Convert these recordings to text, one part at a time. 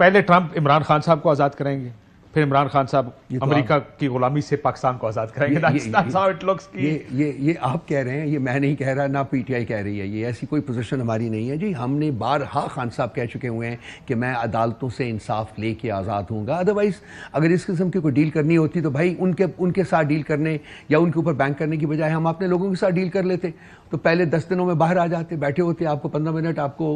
पहले ट्रंप इमरान खान साहब को आज़ाद करेंगे फिर इमरान खान साहब तो अमेरिका की गुलामी से पाकिस्तान को आज़ाद करेंगे ये, ये, ये, ये, ये आप कह रहे हैं ये मैं नहीं कह रहा ना पीटीआई कह रही है ये ऐसी कोई पोजीशन हमारी नहीं है जी हमने बार हा खान साहब कह चुके हुए हैं कि मैं अदालतों से इंसाफ लेके आज़ाद होऊंगा अदरवाइज़ अगर इस किस्म की कोई डील करनी होती तो भाई उनके उनके साथ डील करने या उनके ऊपर बैंक करने की बजाय हम अपने लोगों के साथ डील कर लेते तो पहले दस दिनों में बाहर आ जाते बैठे होते आपको पंद्रह मिनट आपको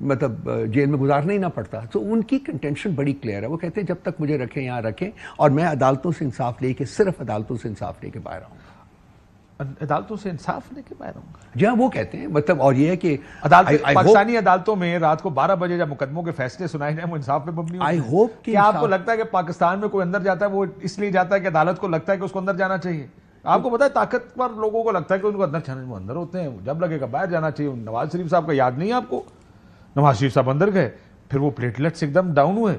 मतलब जेल में गुजारना ही ना पड़ता तो उनकी कंटेंशन बड़ी क्लियर है वो कहते हैं जब तक मुझे रखें यहाँ रखें और मैं अदालतों से इंसाफ लेके सिर्फ अदालतों से इंसाफ लेके बाहर आऊँगा अदालतों से इंसाफ लेके बाहर आऊंगा जी हाँ वो कहते हैं मतलब और ये है कि पाकिस्तानी अदालतों में रात को 12 बजे जब मुकदमों के फैसले सुनाए जाए वो इंसाफ पे मबनी आई होप कि आपको लगता है कि पाकिस्तान में कोई अंदर जाता है वो इसलिए जाता है कि अदालत को लगता है कि उसको अंदर जाना चाहिए आपको पता है ताकतवर लोगों को लगता है कि उनको अंदर छाने में अंदर होते हैं जब लगेगा बाहर जाना चाहिए नवाज शरीफ साहब का याद नहीं है आपको नवाज शरीफ साहब अंदर गए फिर वो प्लेटलेट्स एकदम डाउन हुए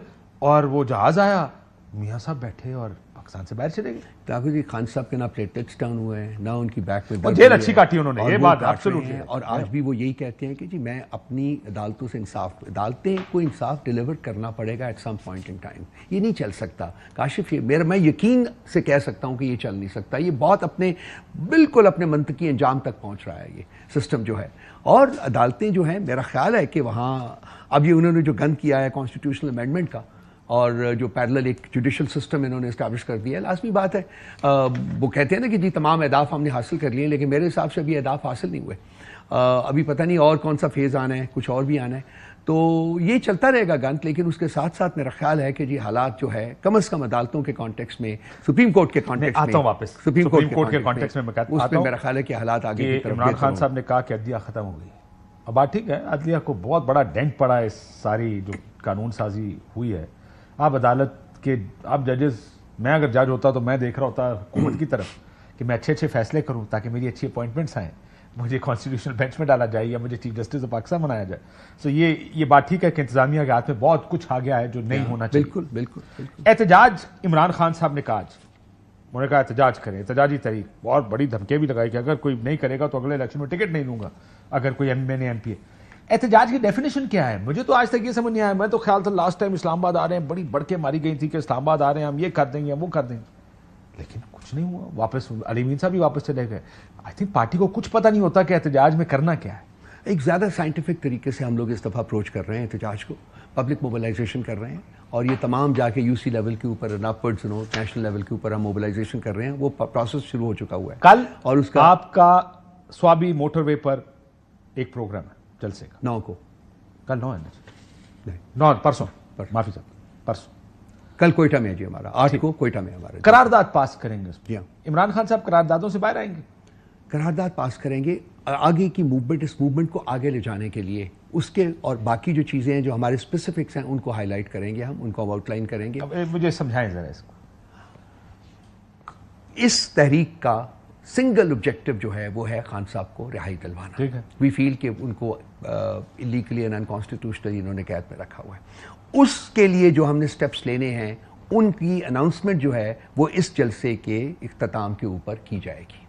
और वो जहाज़ आया मियाँ साहब बैठे और पाकिस्तान से बाहर चले गए ठाकुर जी खान साहब के ना प्लेटलेट्स डाउन हुए हैं ना उनकी बैक में जेल अच्छी काटी उन्होंने ये बात एब्सोल्युटली और आज भी वो यही कहते हैं कि जी मैं अपनी अदालतों से इंसाफ अदालतें को इंसाफ डिलीवर करना पड़ेगा at some point in time ये नहीं चल सकता काशिफ ये मेरा मैं यकीन से कह सकता हूँ कि ये चल नहीं सकता ये बहुत अपने बिल्कुल अपने की अंजाम तक पहुँच रहा है ये सिस्टम जो है और अदालतें जो हैं मेरा ख्याल है कि वहाँ अब ये उन्होंने जो गंद किया है कॉन्स्टिट्यूशनल अमेंडमेंट का और जो पैरल एक जुडिशल सिस्टम इन्होंने इस्टेब्लिश कर दिया है लाजमी बात है आ, वो कहते हैं ना कि जी तमाम अहदाफ हमने हासिल कर लिए लेकिन मेरे हिसाब से अभी अहदाफ हासिल नहीं हुए आ, अभी पता नहीं और कौन सा फेज़ आना है कुछ और भी आना है तो ये चलता रहेगा गंत लेकिन उसके साथ साथ मेरा ख्याल है कि जी हालात जो है कम अज कम अदालतों के कॉन्टेक्स में सुप्रीम कोर्ट के कॉन्टेक्स्ट आता हूँ वापस सुप्रीम कोर्ट के कॉन्टेक्स में उसमें मेरा ख्याल है कि हालात आगे इमरान खान साहब ने कहा कि अदलिया ख़त्म हो गई अब बात ठीक है अदलिया को बहुत बड़ा डेंट पड़ा है इस सारी जो कानून साजी हुई है आप अदालत के आप जजेस मैं अगर जज होता तो मैं देख रहा होता हुकूमत की तरफ कि मैं अच्छे अच्छे फैसले करूँ ताकि मेरी अच्छी अपॉइंटमेंट्स आएँ मुझे कॉन्स्टिट्यूशनल बेंच में डाला जाए या मुझे चीफ जस्टिस ऑफ पाकिस्तान बनाया जाए सो ये ये बात ठीक है कि इंतजामिया के हाथ में बहुत कुछ आ गया है जो नहीं होना चाहिए बिल्कुल बिल्कुल एहतजाज इमरान खान साहब ने कहा आज उन्होंने कहा एहतजाज करें एहतजाजी तरीक और बड़ी धमकी भी लगाई कि अगर कोई नहीं करेगा तो अगले इलेक्शन में टिकट नहीं दूंगा अगर कोई एम एन एम पी है एहतजाज की डेफिनेशन क्या है मुझे तो आज तक ये समझ नहीं आया मैं तो ख्याल था लास्ट टाइम इस्लामाबाद आ रहे हैं बड़ी के मारी गई थी कि इस्लामाबाद आ रहे हैं हम ये कर देंगे हम वो कर देंगे लेकिन कुछ नहीं हुआ वापस अली मीन साहब भी वापस चले गए आई थिंक पार्टी को कुछ पता नहीं होता कि एहतजाज में करना क्या है एक ज़्यादा साइंटिफिक तरीके से हम लोग इस दफ़ा अप्रोच कर रहे हैं एहतजाज को पब्लिक मोबालाइजेशन कर रहे हैं और ये तमाम जाके यूसी लेवल के ऊपर अपवर्ड्स सुनो नेशनल लेवल के ऊपर हम मोबिलाइजेशन कर रहे हैं वो प्रोसेस शुरू हो चुका हुआ है कल और उसका आपका स्वाबी मोटरवे पर एक प्रोग्राम है जलसे का नौ को कल नौ है ना नहीं नौ परसों पर माफी साहब परसों कल कोयटा में है जी हमारा आठ को कोयटा में हमारा करारदाद पास करेंगे जी इमरान खान साहब करारदादों से बाहर आएंगे करारदाद पास करेंगे आगे की मूवमेंट इस मूवमेंट को आगे ले जाने के लिए उसके और बाकी जो चीज़ें हैं जो हमारे स्पेसिफिक्स हैं उनको हाईलाइट करेंगे हम उनको आउटलाइन करेंगे अब मुझे समझाएं ज़रा इसको इस तहरीक का सिंगल ऑब्जेक्टिव जो है वो है खान साहब को रिहाई दिलवाना ठीक है वी फील कि उनको इलीगली एंड अनकॉन्स्टिट्यूशनली इन्होंने कैद में रखा हुआ है उसके लिए जो हमने स्टेप्स लेने हैं उनकी अनाउंसमेंट जो है वो इस जलसे के अख्ताम के ऊपर की जाएगी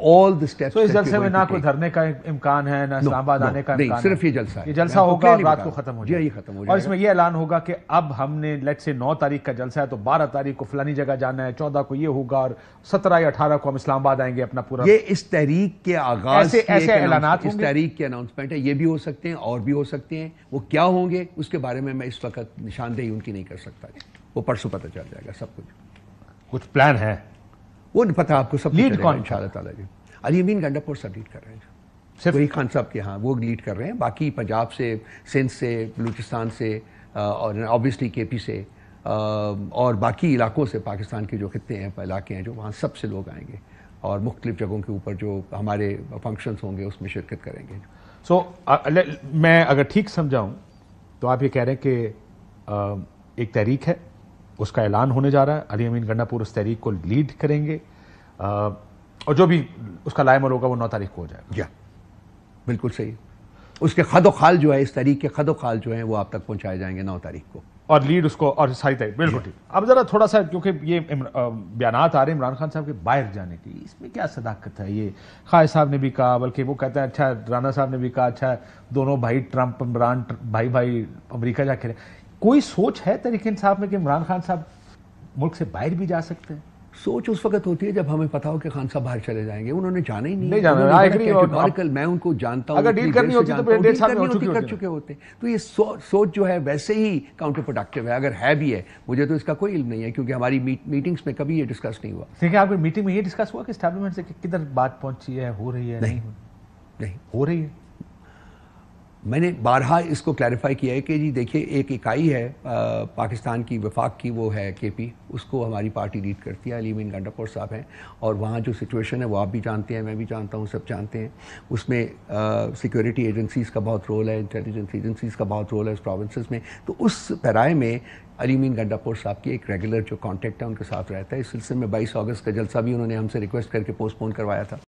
ऑल द स्टेप्स तो इस जलसे में ना कोई धरने का इम्कान है ना इस्लामाबाद आने का इम्कान सिर्फ ये जलसा ये जलसा होगा और रात को खत्म हो जाए ये खत्म हो जाए और इसमें ये ऐलान होगा कि अब हमने लेट से नौ तारीख का जलसा है तो बारह तारीख को फलानी जगह जाना है चौदह को ये होगा और सत्रह या अठारह को हम इस्लामाबाद आएंगे अपना पूरा ये इस तहरीक के आगाज ऐसे ऐलान इस तहरीक के अनाउंसमेंट है ये भी हो सकते हैं और भी हो सकते हैं वो क्या होंगे उसके बारे में मैं इस वक्त निशानदेही उनकी नहीं कर सकता वो परसों पता चल जाएगा सब कुछ कुछ प्लान है वो नहीं पता आपको सब लीड कौन इन ताला जी अली अमीन गंडापुर सब लीड कर रहे हैं सिर्फ वही खान साहब के हाँ वो लीड कर रहे हैं बाकी पंजाब से सिंध से बलूचिस्तान से और ऑब्वियसली के पी से और बाकी इलाकों से पाकिस्तान के जो खत्े हैं इलाके हैं जो वहाँ सब से लोग आएंगे और मुख्तलिफ जगहों के ऊपर जो हमारे फंक्शंस होंगे उसमें शिरकत करेंगे सो so, मैं अगर ठीक समझाऊँ तो आप ये कह रहे हैं कि एक तहरीक है उसका ऐलान होने जा रहा है अली अमीन गन्नापुर उस तहरीक को लीड करेंगे आ, और जो भी उसका लाइम होगा वो नौ तारीख को हो जाएगा जी बिल्कुल सही उसके खदो खाल जो है इस तरीके के खदो खाल जो है वो आप तक पहुंचाए जाएंगे नौ तारीख को और लीड उसको और सारी तारीख बिल्कुल ठीक अब ज़रा थोड़ा सा क्योंकि ये बयान आ रहे हैं इमरान खान साहब के बाहर जाने की इसमें क्या सदाकत है ये खाय साहब ने भी कहा बल्कि वो कहते हैं अच्छा राना साहब ने भी कहा अच्छा दोनों भाई ट्रंप इमरान भाई भाई अमरीका जाके कोई सोच है तरीके साहब में कि इमरान खान साहब मुल्क से बाहर भी जा सकते हैं सोच उस वक्त होती है जब हमें पता हो कि खान साहब बाहर चले जाएंगे उन्होंने जाना ही नहीं, नहीं जाना कल मैं उनको जानता हूँ कर चुके होते तो ये सोच जो है वैसे ही काउंटर प्रोडक्टिव है अगर है भी है मुझे तो इसका कोई इल्म नहीं है क्योंकि हमारी मीटिंग्स में कभी ये डिस्कस नहीं हुआ देखिए आपकी मीटिंग में ये डिस्कस हुआ कि स्टैब्लिशमेंट से किधर बात पहुंची है हो रही है नहीं नहीं हो रही है मैंने बारहा इसको क्लैरिफाई किया है कि जी देखिए एक इकाई है आ, पाकिस्तान की वफाक की वो है के पी उसको हमारी पार्टी लीड करती है अलीमीन गंडापुर साहब हैं और वहाँ जो सिचुएशन है वो आप भी जानते हैं मैं भी जानता हूँ सब जानते हैं उसमें सिक्योरिटी एजेंसीज़ का बहुत रोल है इंटेलिजेंस एजेंसीज़ का बहुत रोल है उस प्रोविंस में तो उस पैराए में अलीमीन गंडापुर साहब की एक रेगुलर जो कॉन्टेक्ट है उनके साथ रहता है इस सिलसिले में 22 अगस्त का जलसा भी उन्होंने हमसे रिक्वेस्ट करके पोस्टपोन करवाया था